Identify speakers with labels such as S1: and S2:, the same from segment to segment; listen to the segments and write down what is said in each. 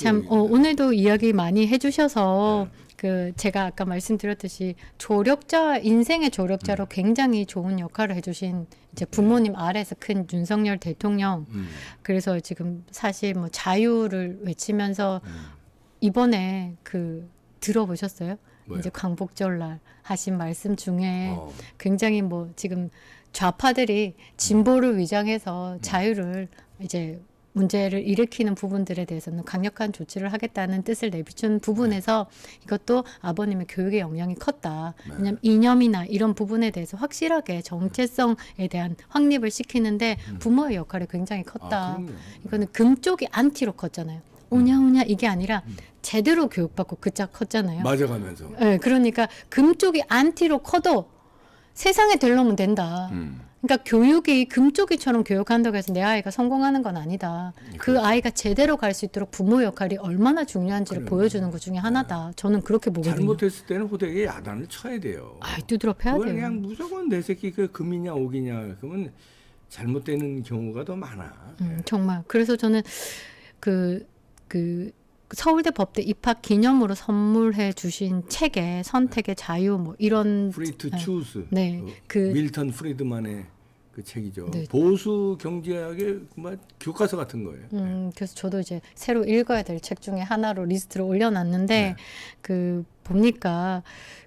S1: 참 네. 어, 오늘도 이야기 많이 해주셔서 네. 그 제가 아까 말씀드렸듯이 조력자 인생의 조력자로 음. 굉장히 좋은 역할을 해주신 이제 부모님 네. 아래에서 큰 윤석열 대통령 음. 그래서 지금 사실 뭐 자유를 외치면서 음. 이번에 그 들어보셨어요? 뭐요? 이제 광복절 날 하신 말씀 중에 어. 굉장히 뭐 지금 좌파들이 음. 진보를 위장해서 음. 자유를 이제 문제를 일으키는 부분들에 대해서는 강력한 조치를 하겠다는 뜻을 내비춘 부분에서 네. 이것도 아버님의 교육의 영향이 컸다. 네. 왜냐하면 이념이나 이런 부분에 대해서 확실하게 정체성에 대한 확립을 시키는데 음. 부모의 역할이 굉장히 컸다. 아, 이거는 금 쪽이 안티로 컸잖아요. 오냐오냐 음. 이게 아니라 음. 제대로 교육받고 그짝 컸잖아요.
S2: 맞아가면서.
S1: 네, 그러니까 금 쪽이 안티로 커도 세상에 들러면 된다. 음. 그러니까 교육이 금쪽이처럼 교육한다고 해서 내 아이가 성공하는 건 아니다. 그 그렇죠. 아이가 제대로 갈 수 있도록 부모 역할이 얼마나 중요한지를 그래요. 보여주는 것 중에 네. 하나다. 저는 그렇게 보거든요.
S2: 잘못했을 때는 호되게 야단을 쳐야 돼요. 아,
S1: 두드려 패야 돼요. 그냥
S2: 무조건 내 새끼 그 금이냐 옥이냐 그러면 잘못되는 경우가 더 많아.
S1: 음, 네. 정말. 그래서 저는 그그 그 서울대 법대 입학 기념으로 선물해 주신 책에 선택의 네. 자유 뭐 이런 프리 투 추스 네. 네 그, 그
S2: 밀턴 프리드만의 그 책이죠. 네. 보수 경제학의 정말 뭐 교과서 같은 거예요.
S1: 음, 네. 그래서 저도 이제 새로 읽어야 될 책 중에 하나로 리스트를 올려놨는데 네. 그 보니까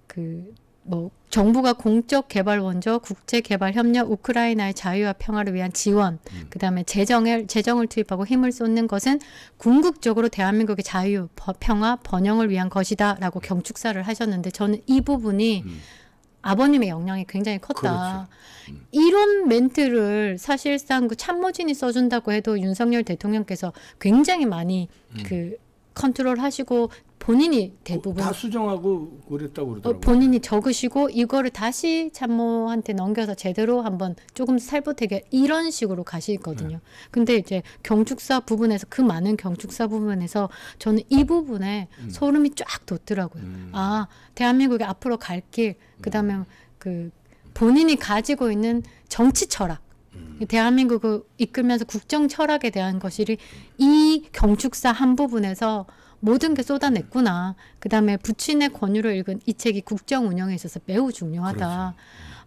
S1: 그뭐 정부가 공적 개발 원조, 국제 개발 협력, 우크라이나의 자유와 평화를 위한 지원, 음. 그다음에 재정을 재정을 투입하고 힘을 쏟는 것은 궁극적으로 대한민국의 자유, 평화, 번영을 위한 것이다라고 경축사를 하셨는데 저는 이 부분이 음. 아버님의 영향이 굉장히 컸다. 그렇죠. 음. 이런 멘트를 사실상 그 참모진이 써준다고 해도 윤석열 대통령께서 굉장히 많이 음. 그 컨트롤하시고 본인이 뭐 대부분 다 수정하고
S2: 그랬다고 어, 그러더라고요.
S1: 본인이 적으시고 이거를 다시 참모한테 넘겨서 제대로 한번 조금 살포되게 이런 식으로 가시거든요. 네. 근데 이제 경축사 부분에서 그 많은 경축사 부분에서 저는 이 부분에 음. 소름이 쫙 돋더라고요. 음. 아 대한민국이 앞으로 갈 길 그다음에 음. 그 본인이 가지고 있는 정치 철학 음. 대한민국을 이끌면서 국정 철학에 대한 것이 이 경축사 한 부분에서 모든 게 쏟아냈구나. 그다음에 부친의 권유로 읽은 이 책이 국정 운영에 있어서 매우 중요하다. 그렇죠.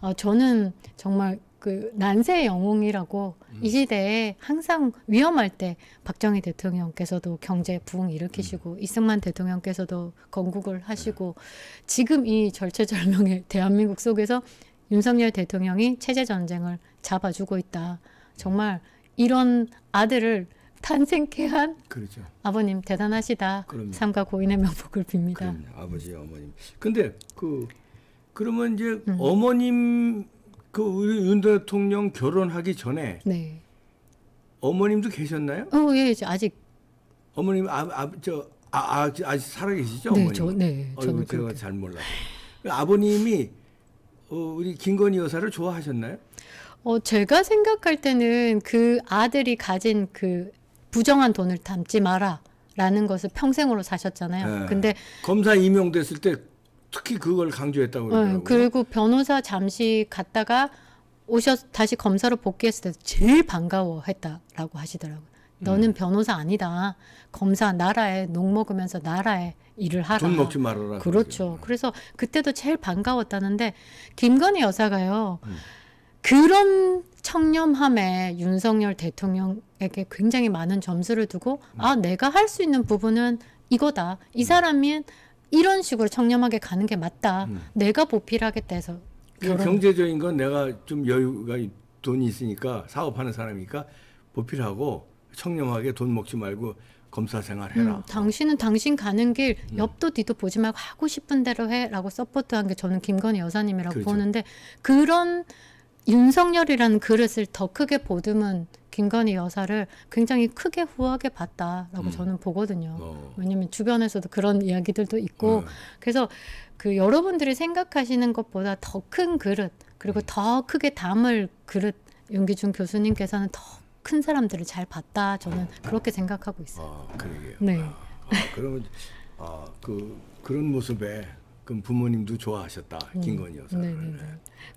S1: 어, 저는 정말 그난세 영웅이라고 음. 이 시대에 항상 위험할 때 박정희 대통령께서도 경제 부흥 일으키시고 음. 이승만 대통령께서도 건국을 하시고 네. 지금 이 절체절명의 대한민국 속에서 윤석열 대통령이 체제 전쟁을 잡아주고 있다. 정말 이런 아들을 탄생케 한 그렇죠. 아버님 대단하시다. 그럼요. 삶과 고인의 명복을 빕니다. 그럼요.
S2: 아버지, 어머님. 근데 그 그러면 이제 음. 어머님 그 우리 윤 대통령 결혼하기 전에 네. 어머님도 계셨나요?
S1: 어, 예, 아직
S2: 어머님 아 아 저 아, 아, 아직 살아 계시죠? 네, 어머님? 저, 네, 저는 제가 잘 몰라요. 아버님이 어, 우리 김건희 여사를 좋아하셨나요?
S1: 어, 제가 생각할 때는 그 아들이 가진 그 부정한 돈을 담지 마라. 라는 것을 평생으로 사셨잖아요. 네. 근데
S2: 검사 임용됐을 때 특히 그걸 강조했다고 네, 그러더라고요. 응, 그리고
S1: 변호사 잠시 갔다가 오셔서 다시 검사로 복귀했을 때 제일 반가워했다라고 하시더라고요. 너는 음. 변호사 아니다. 검사 나라에 녹 먹으면서 나라에 일을 하라. 돈 먹지 말아라. 그렇죠. 그러죠. 그래서 그때도 제일 반가웠다는데 김건희 여사가요. 음. 그런 청렴함에 윤석열 대통령에게 굉장히 많은 점수를 두고 네. 아 내가 할 수 있는 부분은 이거다. 이 네. 사람이 이런 식으로 청렴하게 가는 게 맞다. 네. 내가 보필하겠다 서 결혼.
S2: 경제적인 건 내가 좀 여유가 돈이 있으니까 사업하는 사람이니까 보필하고 청렴하게 돈 먹지 말고 검사 생활해라. 음,
S1: 당신은 당신 가는 길 음. 옆도 뒤도 보지 말고 하고 싶은 대로 해라고 서포트한 게 저는 김건희 여사님이라고 그렇죠. 보는데 그런 윤석열이라는 그릇을 더 크게 보듬은 김건희 여사를 굉장히 크게 후하게 봤다라고 음. 저는 보거든요. 어. 왜냐면 주변에서도 그런 이야기들도 있고 네. 그래서 그 여러분들이 생각하시는 것보다 더 큰 그릇 그리고 네. 더 크게 담을 그릇 윤기준 교수님께서는 더 큰 사람들을 잘 봤다 저는 아. 그렇게 생각하고 있어요.
S2: 아, 그러게요. 네. 아, 아, 그러면 아, 그 그런 모습에 그럼 부모님도 좋아하셨다 음. 김건희
S1: 여사를. 네.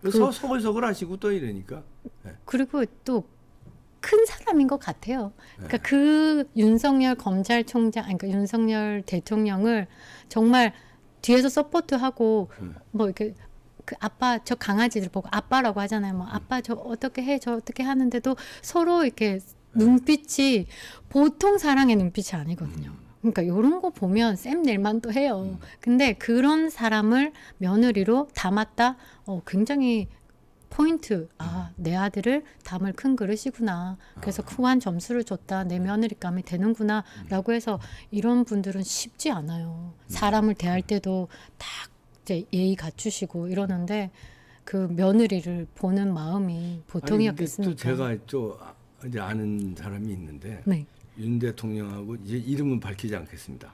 S1: 그, 서글서글
S2: 하시고 또 이러니까. 네.
S1: 그리고 또 큰 사람인 것 같아요. 그러니까 네. 그 윤석열 검찰총장, 그러니까 윤석열 대통령을 정말 뒤에서 서포트하고 음. 뭐 이렇게 그 아빠 저 강아지들 보고 아빠라고 하잖아요. 뭐 음. 아빠 저 어떻게 해, 저 어떻게 하는데도 서로 이렇게 네. 눈빛이 보통 사랑의 눈빛이 아니거든요. 그러니까 이런 거 보면 쌤낼만도 해요. 음. 근데 그런 사람을 며느리로 담았다. 어, 굉장히 포인트. 아, 음. 내 아들을 담을 큰 그릇이구나. 그래서 후한 아. 점수를 줬다. 내 음. 며느리감이 되는구나. 음. 라고 해서 이런 분들은 쉽지 않아요. 사람을 대할 때도 딱 이제 예의 갖추시고 이러는데 그 며느리를 보는 마음이 보통이었겠습니까? 또 제가
S2: 또 이제 아는 사람이 있는데 네. 윤 대통령하고 이제 이름은 밝히지 않겠습니다.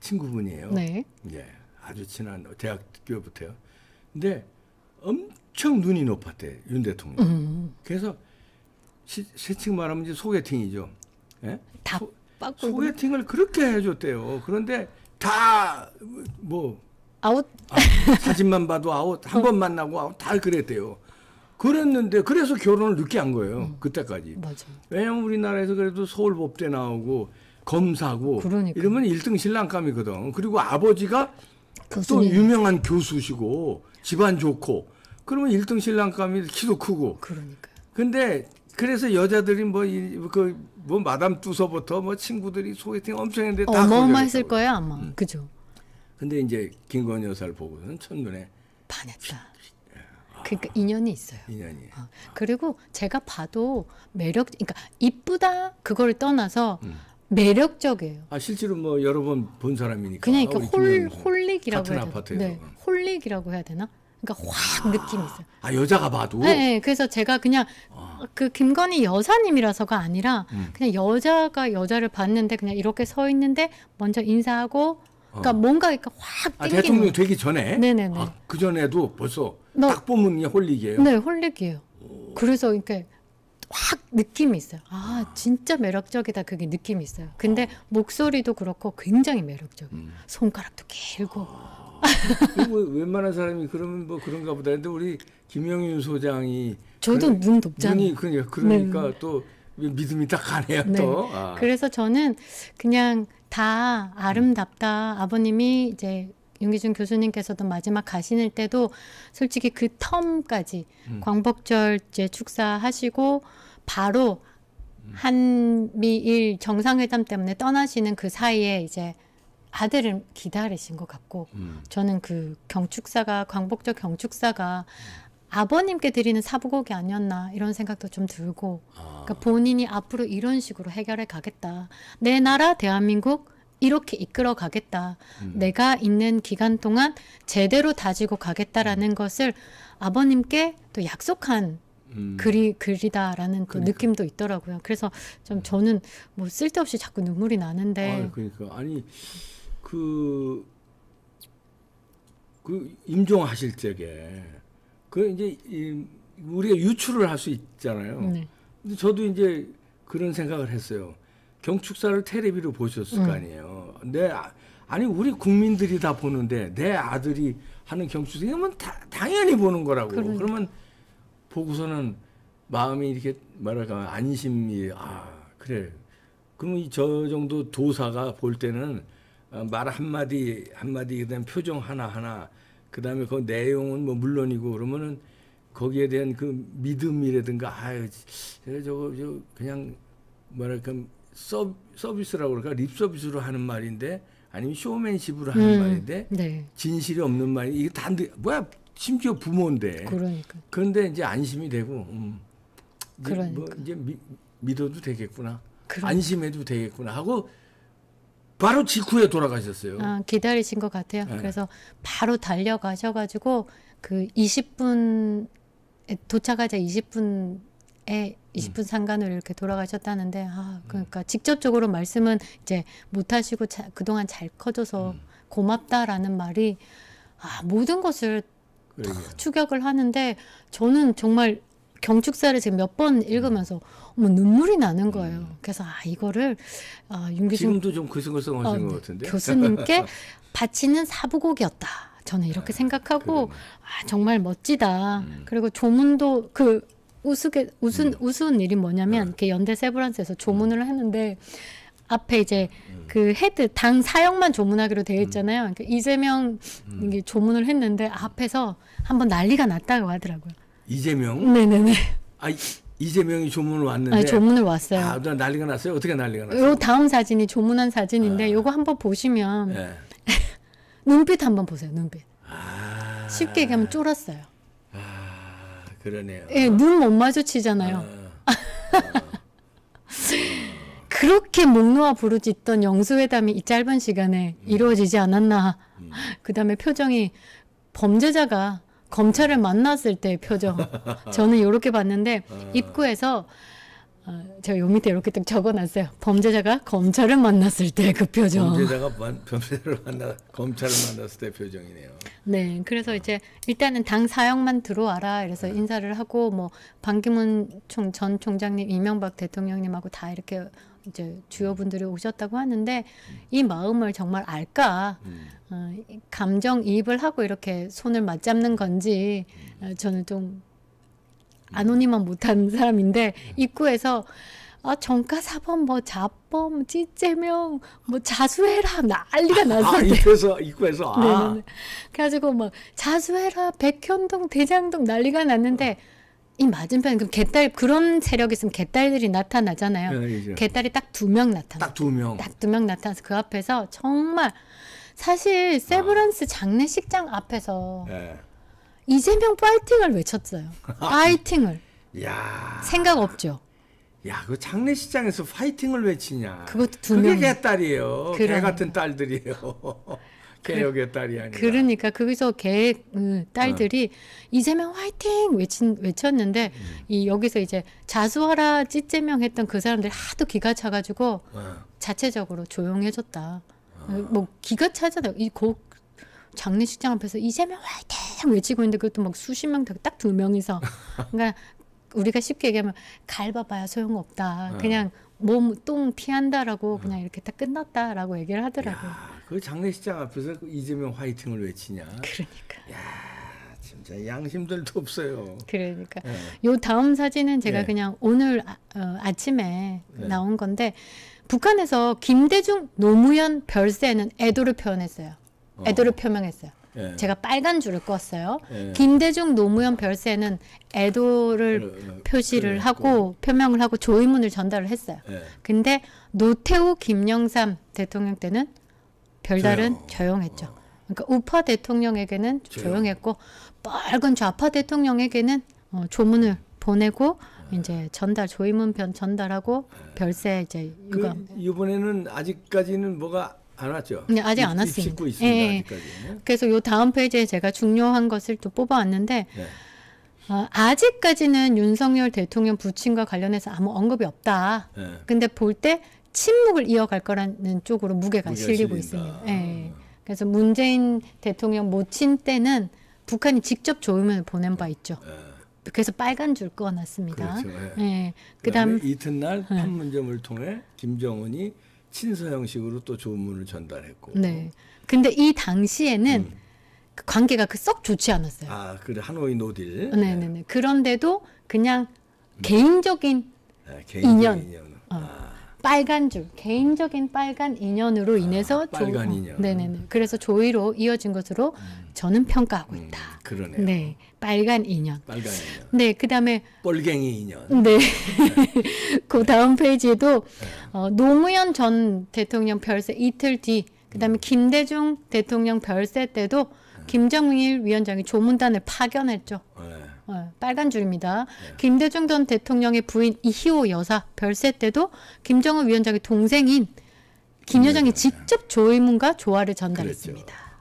S2: 친구분이에요. 네. 예, 아주 친한 대학교부터요. 근데 엄청 눈이 높았대 윤 대통령. 음. 그래서 시, 세칭 말하면 이제 소개팅이죠. 예?
S1: 다 소, 소개팅을
S2: 그렇게 해줬대요. 그런데 다 뭐 아웃 아, 사진만 봐도 아웃 한번 어. 만나고 아웃 다 그랬대요. 그랬는데 그래서 결혼을 늦게 한 거예요. 음. 그때까지. 맞아. 왜냐면 우리나라에서 그래도 서울 법대 나오고 검사고 그러니까. 이러면 일등 신랑감이거든. 그리고 아버지가 교수님. 또 유명한 교수시고 집안 좋고 그러면 일등 신랑감이
S1: 키도 크고. 그러니까.
S2: 근데 그래서 여자들이 뭐그뭐 그 뭐 마담 뚜서부터 뭐 친구들이 소개팅 엄청 했는데 다 어마어마했을
S1: 거예요 아마. 음. 그죠.
S2: 근데 이제 김건 여사를 보고는 첫눈에 반했다.
S1: 그러니까 인연이 있어요. 인연이. 어. 그리고 제가 봐도 매력, 그러니까 이쁘다 그거 떠나서 음. 매력적이에요.
S2: 아 실제로 뭐 여러 번 본 사람이니까. 그냥 그러니까 이렇게 어, 홀 홀릭이라고 같은 해야 아파 네,
S1: 홀릭이라고 해야 되나? 그러니까 확 아, 느낌이 있어요.
S2: 아 여자가 봐도. 네, 네.
S1: 그래서 제가 그냥 아. 그 김건희 여사님이라서가 아니라 음. 그냥 여자가 여자를 봤는데 그냥 이렇게 서 있는데 먼저 인사하고 그러니까 어. 뭔가 이렇게 확 아, 기는 대통령 되기
S2: 전에. 네네네. 네, 네. 아, 그 전에도 벌써 나, 딱 보면 이게 홀릭이에요. 네,
S1: 홀릭이에요. 오. 그래서 이렇게 확 느낌이 있어요. 아, 진짜 매력적이다. 그게 느낌이 있어요. 근데 아. 목소리도 그렇고 굉장히 매력적이에요. 음. 손가락도 길고. 아.
S2: 뭐 웬만한 사람이 그러면 뭐 그런가 보다 했는데 우리 김영윤 소장이 저도 그래, 눈 돕잖아요. 눈이 그러 그러니까, 그러니까 네. 또 믿음이 딱 가네요. 네. 또. 아.
S1: 그래서 저는 그냥 다 아름답다. 아버님이 이제 윤기준 교수님께서도 마지막 가시는 때도 솔직히 그 텀까지 음. 광복절제 축사하시고 바로 음. 한미일 정상회담 때문에 떠나시는 그 사이에 이제 아들을 기다리신 것 같고 음. 저는 그 경축사가 광복절 경축사가 아버님께 드리는 사부곡이 아니었나 이런 생각도 좀 들고 아. 그러니까 본인이 앞으로 이런 식으로 해결해 가겠다 내 나라 대한민국 이렇게 이끌어 가겠다. 음. 내가 있는 기간 동안 제대로 다지고 가겠다라는 음. 것을 아버님께 또 약속한 음. 글이 글이다라는 그 그러니까. 느낌도 있더라고요. 그래서 좀 저는 뭐 쓸데없이 자꾸 눈물이 나는데. 아,
S2: 그러니까 아니 그. 그 임종하실 적에 그 이제 이, 우리가 유출을 할 수 있잖아요. 네. 근데 저도 이제 그런 생각을 했어요. 경축사를 테레비로 보셨을 음. 거 아니에요. 내 아, 니 우리 국민들이 다 보는데 내 아들이 하는 경축사 이러면 다, 당연히 보는 거라고. 그러니까. 그러면 보고서는 마음이 이렇게 말할까 안심이 아 그래. 그러면 저 정도 도사가 볼 때는 어, 말 한마디 한마디 그다음 표정 하나하나 그다음에 그 내용은 뭐 물론이고 그러면은 거기에 대한 그 믿음이라든가 아유 저거 저 그냥 뭐랄까 서, 비스라고 그럴까 립 서비스로 하는 말인데 아니면 쇼맨십으로 하는 음, 말인데 네. 진실이 없는 말이 게단 뭐야 심지어 부모인데 그러니까. 그런데 이제 안심이 되고 음, 이제 뭐 그러니까. 뭐 이제 미, 믿어도 되겠구나 그러니까. 안심해도 되겠구나 하고 바로 직후에 돌아가셨어요. 아,
S1: 기다리신 것 같아요. 네. 그래서 바로 달려가셔가지고 그 20분 도착하자 20분에 20분 음. 상간으로 이렇게 돌아가셨다는데 아 음. 그러니까 직접적으로 말씀은 이제 못 하시고 자, 그동안 잘 커져서 음. 고맙다라는 말이 아 모든 것을 다 추격을 하는데 저는 정말 경축사를 지금 몇 번 읽으면서 어머 눈물이 나는 거예요. 음. 그래서 아 이거를 아, 윤기준 지금도
S2: 좀 글썽글썽하시는 어, 같은데 교수님께
S1: 바치는 사부곡이었다. 저는 이렇게 아, 생각하고 그러네. 아 정말 멋지다. 음. 그리고 조문도 그 우스게 우스 음. 우스운 일이 뭐냐면 네. 이렇 연대 세브란스에서 조문을 했는데 앞에 이제 음. 그 헤드 당 사형만 조문하기로 되어 음. 있잖아요. 그 이재명 음. 이게 조문을 했는데 앞에서 한번 난리가 났다고 하더라고요.
S2: 이재명? 네네네. 아 이재명이 조문을 왔는데. 아 조문을 왔어요. 아, 난리가 났어요. 어떻게 난리가 났어요?
S1: 요 다음 사진이 조문한 사진인데 아. 요거 한번 보시면 네. 눈빛 한번 보세요. 눈빛. 아... 쉽게 얘기하면 쫄았어요. 그러네요. 예, 눈 못 마주치잖아요. 아, 아. 그렇게 목 놓아 부르짖던 영수회담이 이 짧은 시간에 음. 이루어지지 않았나. 음. 그 다음에 표정이 범죄자가 검찰을 만났을 때의 표정. 저는 이렇게 봤는데 아. 입구에서 아, 제가 요 밑에 이렇게 딱 적어놨어요. 범죄자가 검찰을 만났을 때 그 표정. 범죄자가
S2: 만, 범죄를 만나 검찰을 만났을 때 표정이네요.
S1: 네, 그래서 어. 이제 일단은 당 사형만 들어와라. 그래서 어. 네. 인사를 하고 뭐 반기문 총, 전 총장님, 이명박 대통령님하고 다 이렇게 이제 주요 분들이 오셨다고 하는데 이 마음을 정말 알까? 음. 어, 감정 이입을 하고 이렇게 손을 맞잡는 건지 음. 저는 좀 아노니만 못한 사람인데 입구에서 아, 정가 사범, 뭐 자범, 찌재명, 뭐 자수해라 난리가 났었대. 아,
S2: 입구에서 입구에서. 네, 아. 네네네.
S1: 네. 그래가지고 뭐 자수해라, 백현동, 대장동 난리가 났는데 이 맞은편 그럼 개딸 그런 세력 있으면 개딸들이 나타나잖아요. 네, 개딸이 네, 딱두 명 나타나. 딱 두 명. 딱 두 명 나타나서 그 앞에서 정말 사실 세브란스 아. 장례식장 앞에서. 네. 이재명 파이팅을 외쳤어요. 파이팅을.
S2: 야.
S1: 생각 없죠.
S2: 야, 그 장례식장에서 파이팅을 외치냐. 그것도 두 명. 그게 개딸이에요. 그개 같은 딸들이에요. 개혁의 그, 딸이 아니라.
S1: 그러니까 거기서 개 음, 그 딸들이 어. 이재명 화이팅 외친 외쳤는데 음. 이 여기서 이제 자수하라 찌재명 했던 그 사람들이 하도 기가 차가지고 어. 자체적으로 조용해졌다. 어. 뭐 기가 차잖아요. 이곡 장례식장 앞에서 이재명 화이팅 막 외치고 있는데 그것도 막 수십 명 딱 두 명이서 그러니까 우리가 쉽게 얘기하면 갈바봐야 소용없다. 네. 그냥 몸 똥 피한다라고 음. 그냥 이렇게 다 끝났다라고 얘기를 하더라고요. 야,
S2: 그 장례식장 앞에서 그 이재명 화이팅을 외치냐? 그러니까. 야. 진짜 양심들도 없어요. 그러니까 네.
S1: 다음 사진은 제가 네. 그냥 오늘 아, 어, 침에 네. 나온 건데 북한에서 김대중 노무현 별세는 애도를 표현했어요. 애도를 어. 표명했어요. 예. 제가 빨간 줄을 껐어요. 예. 김대중 노무현 별세는 애도를 예. 표시를 하고 표명을 하고 조의문을 전달을 했어요. 예. 근데 노태우 김영삼 대통령 때는 별다른 조용. 했죠 어. 그러니까 우파 대통령에게는 조용. 했고 빨간 좌파 대통령에게는 어, 조문을 보내고 예. 이제 전달 조의문 전달하고 예. 별세 이제 그
S2: 이번에는 아직까지는 뭐가 안았죠 네, 아직 안 왔습니다. 있습니다, 예, 예.
S1: 그래서 요 다음 페이지에 제가 중요한 것을 또 뽑아왔는데 네. 어, 아직까지는 윤석열 대통령 부친과 관련해서 아무 언급이 없다. 네. 근데 볼 때 침묵을 이어갈 거라는 쪽으로 무게가, 무게가 실리고 실린다. 있습니다. 예. 음. 그래서 문재인 대통령 모친 때는 북한이 직접 조임을 보낸 바 있죠. 네. 그래서 빨간 줄 꺼놨습니다. 그렇죠, 예. 예. 그다음 네.
S2: 이튿날 예. 판문점을 통해 김정은이 친서 형식으로 또 조문을 전달했고. 네.
S1: 근데 이 당시에는 음. 그 관계가 그 썩 좋지 않았어요.
S2: 아, 그래 하노이 노딜. 네네네. 어, 네,
S1: 네. 그런데도 그냥 음. 개인적인
S2: 네, 인연.
S1: 인연. 어. 아. 빨간 줄, 개인적인 빨간 인연으로 아, 인해서 아, 빨간 조, 어, 인연. 네네네. 그래서 조의로 이어진 것으로 음. 저는 평가하고 음, 있다. 음, 그러네요. 네, 빨간 인연. 빨간 인연. 네, 그다음에
S2: 뻘갱이 인연.
S1: 네. 그 다음 페이지에도 어, 노무현 전 대통령 별세 이틀 뒤, 그다음에 음. 김대중 대통령 별세 때도 음. 김정일 위원장이 조문단을 파견했죠. 네. 어, 빨간 줄입니다. 네. 김대중 전 대통령의 부인 이희호 여사 별세 때도 김정은 위원장의 동생인 김 여장이 네. 직접 조의문과 조화를 전달했습니다. 그랬죠.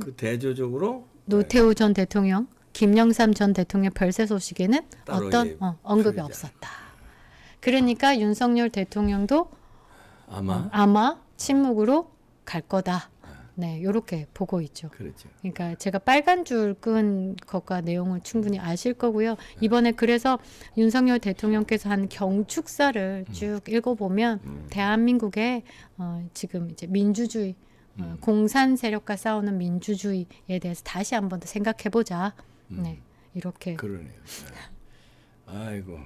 S2: 그 대조적으로
S1: 노태우 네. 전 대통령, 김영삼 전 대통령 별세 소식에는 어떤 어, 언급이 풀리자. 없었다. 그러니까 윤석열 대통령도 아마 아마 침묵으로 갈 거다. 네, 요렇게 보고 있죠. 그렇죠. 그러니까 제가 빨간 줄 끈 것과 내용을 충분히 음. 아실 거고요. 네. 이번에 그래서 윤석열 대통령께서 한 경축사를 음. 쭉 읽어보면 음. 대한민국의 어, 지금 이제 민주주의 어, 음. 공산 세력과 싸우는 민주주의에 대해서 다시 한 번 더 생각해보자. 음. 네, 이렇게. 그러네요. 네.
S2: 아이고,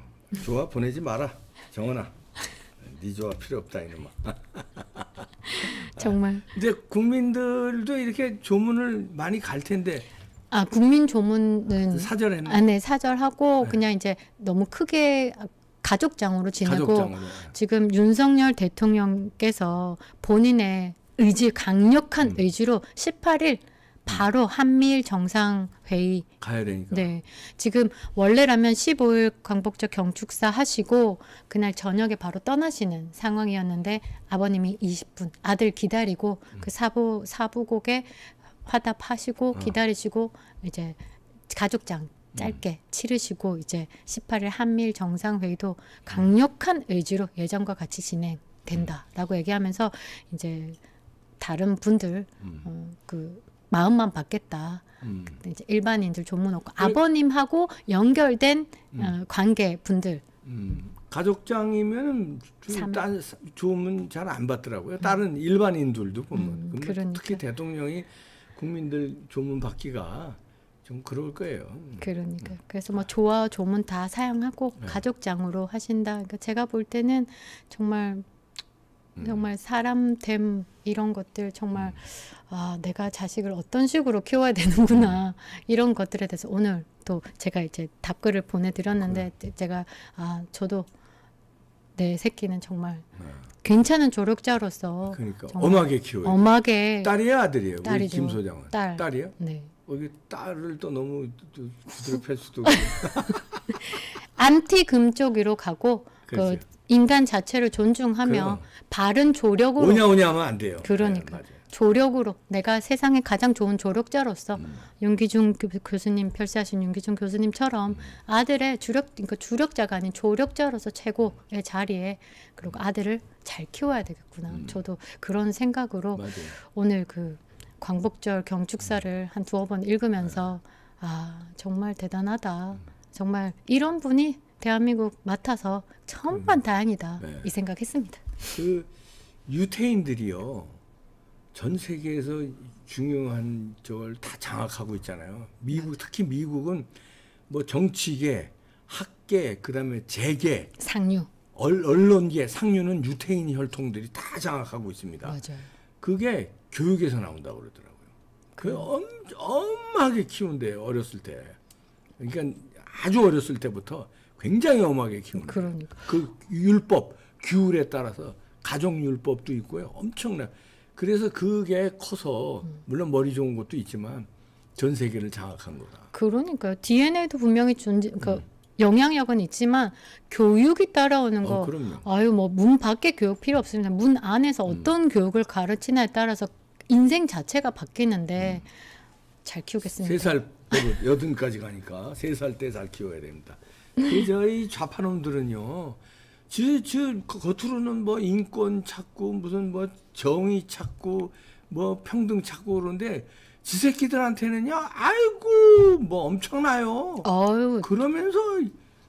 S2: 조합 보내지 마라, 정원아. 네 조합 네 필요 없다 이놈아. 정말. 이제 국민들도 이렇게 조문을 많이 갈 텐데
S1: 아 국민 조문은 그 사절에는 아, 네 사절하고 네. 그냥 이제 너무 크게 가족장으로 지내고 가족장으로. 네. 지금 윤석열 대통령께서 본인의 의지 강력한 음. 의지로 18일 바로 한미일 정상회의
S2: 가야 되니까. 네.
S1: 지금 원래라면 15일 광복절 경축사 하시고 그날 저녁에 바로 떠나시는 상황이었는데 아버님이 20분 아들 기다리고 음. 그 사부 사부곡에 화답하시고 어. 기다리시고 이제 가족장 음. 짧게 음. 치르시고 이제 18일 한미일 정상회의도 강력한 의지로 예전과 같이
S2: 진행된다라고
S1: 음. 얘기하면서 이제 다른 분들 음. 어, 그 마음만 받겠다. 음. 이제 일반인들 조문 없고 그, 아버님하고 연결된 음. 어, 관계 분들.
S2: 음. 가족장이면 딴 조문 잘 안 받더라고요. 다른 음. 일반인들도 보면 뭐. 음, 그러니까. 특히 대통령이 국민들 조문 받기가 좀 그럴 거예요. 음.
S1: 그러니까 그래서 뭐 조와 조문 다 사용하고 네. 가족장으로 하신다. 그러니까 제가 볼 때는 정말 음. 정말 사람됨 이런 것들 정말 음. 아 내가 자식을 어떤 식으로 키워야 되는구나 음. 이런 것들에 대해서 오늘 또 제가 이제 답글을 보내드렸는데 그래. 제가 아 저도 내 새끼는 정말 네. 괜찮은 조력자로서 그러니까 엄하게 키워요. 엄하게 딸이야 아들이에요. 딸이 김 소장은 딸.
S2: 딸이야? 네. 여기 딸을 또 너무 구두를 팰 수도
S1: 안티 금쪽으로 가고 그 그렇죠. 그 인간 자체를 존중하며 그건. 바른 조력으로 오냐 오냐 하면 안 돼요. 그러니까 네, 조력으로 내가 세상에 가장 좋은 조력자로서 음. 윤기중 교수님 별세하신 윤기중 교수님처럼 음. 아들의 주력 그러니까 주력자가 아닌 조력자로서 최고의 자리에 그리고 아들을 잘 키워야 되겠구나. 음. 저도 그런 생각으로 맞아요. 오늘 그 광복절 경축사를 한 두어 번 읽으면서 네. 아 정말 대단하다. 음. 정말 이런 분이 대한민국 맡아서 정말 음. 다행이다 네. 이 생각했습니다.
S2: 그 유태인들이요 전 세계에서 중요한 저걸 다 장악하고 있잖아요. 미국 네. 특히 미국은 뭐 정치계, 학계, 그다음에 재계, 상류, 얼, 언론계, 상류는 유태인 혈통들이 다 장악하고 있습니다. 맞아요. 그게 교육에서 나온다고 그러더라고요. 그 엄, 엄하게 키운대요 어렸을 때. 그러니까 아주 어렸을 때부터 굉장히 엄하게 키우는 그러니까. 그 율법 규율에 따라서 가정율법도 있고요. 엄청나. 그래서 그게 커서 음. 물론 머리 좋은 것도 있지만 전 세계를 장악한 거다.
S1: 그러니까요. DNA도 분명히 존재 그러니까 음. 영향력은 있지만 교육이 따라오는 어, 거. 어, 아유 뭐 문 밖에 교육 필요 없습니다. 문 안에서 음. 어떤 음. 교육을 가르치냐에 따라서 인생 자체가 바뀌는데 음. 잘 키우겠습니다. 세살
S2: 여든까지 가니까 세 살 때 잘 키워야 됩니다. 저희 좌파놈들은요. 지, 저 겉으로는 뭐 인권 찾고 무슨 뭐 정의 찾고 뭐 평등 찾고 그러는데 지 새끼들한테는요. 아이고 뭐 엄청나요. 어휴. 그러면서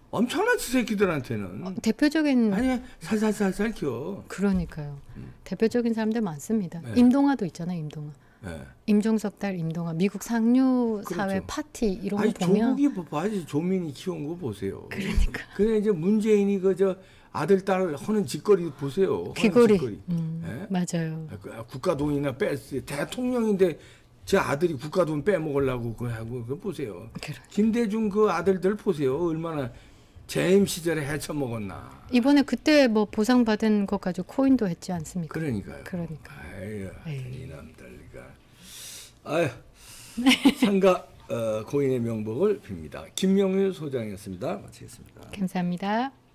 S2: 엄청난 지 새끼들한테는 어,
S1: 대표적인 아니
S2: 살살살살 키워.
S1: 그러니까요. 음. 대표적인 사람들 많습니다. 네. 임동아도 있잖아요. 임동아. 예. 임종석 딸 임동아 미국 상류 그렇죠. 사회 그렇죠. 파티 이런 아니, 거 보면 조국이
S2: 뭐 봐야지 조민이 키운 거 보세요. 그러니까. 근데 이제 문재인이 그저 아들 딸 하는 짓거리 보세요. 귀걸이. 짓거리.
S1: 음, 네? 맞아요.
S2: 아, 그, 아, 국가 돈이나 빼 대통령인데 제 아들이 국가 돈 빼먹으려고 그 하고 그 보세요. 그래. 그렇죠. 김대중 그 아들들 보세요. 얼마나 재임 시절에 헤쳐먹었나.
S1: 이번에 그때 뭐 보상받은 것 가지고 코인도 했지 않습니까? 그러니까요. 그러니까.
S2: 에휴, 네. 이놈들과. 아휴, 상가 어, 고인의 명복을 빕니다. 김명유 소장이었습니다. 마치겠습니다.
S1: 감사합니다.